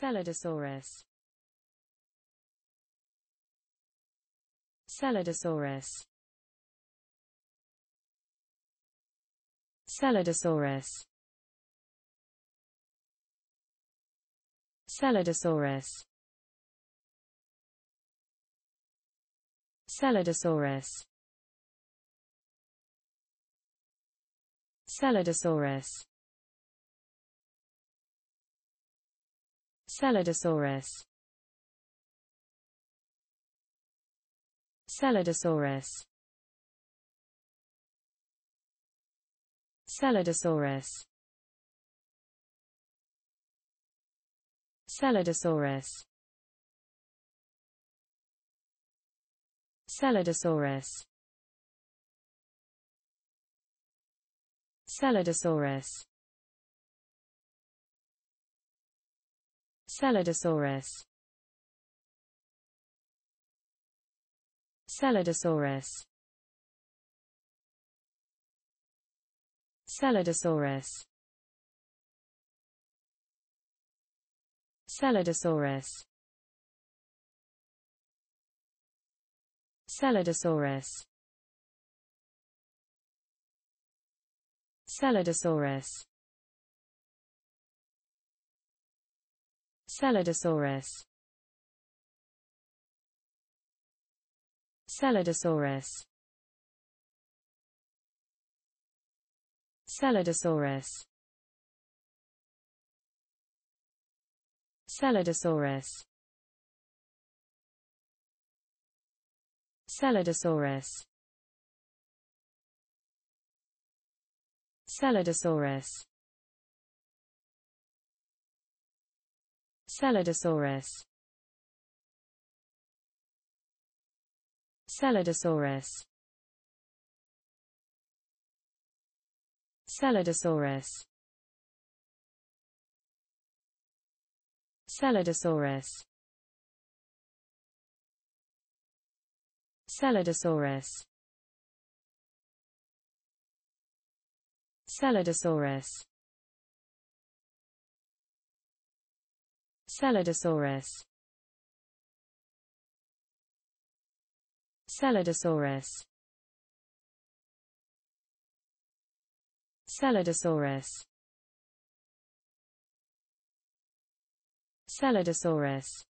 Celadinosaurus Celadinosaurus Celadinosaurus Celadinosaurus Celadinosaurus Celadinosaurus Celadinosaurus Celadinosaurus Celadinosaurus Celadinosaurus Celadinosaurus Celadinosaurus Celadinosaurus Celadinosaurus Celadinosaurus Celadinosaurus Celadinosaurus Celadinosaurus Celadinosaurus Celadinosaurus Celadinosaurus Celadinosaurus Celadinosaurus Celadinosaurus Celadinosaurus Celadinosaurus Celadinosaurus Celadinosaurus Celadinosaurus Celadinosaurus Celadinosaurus Celadinosaurus Celadinosaurus Celadinosaurus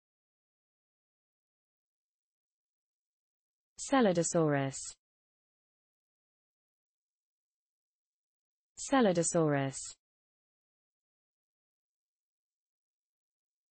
Celadinosaurus Celadinosaurus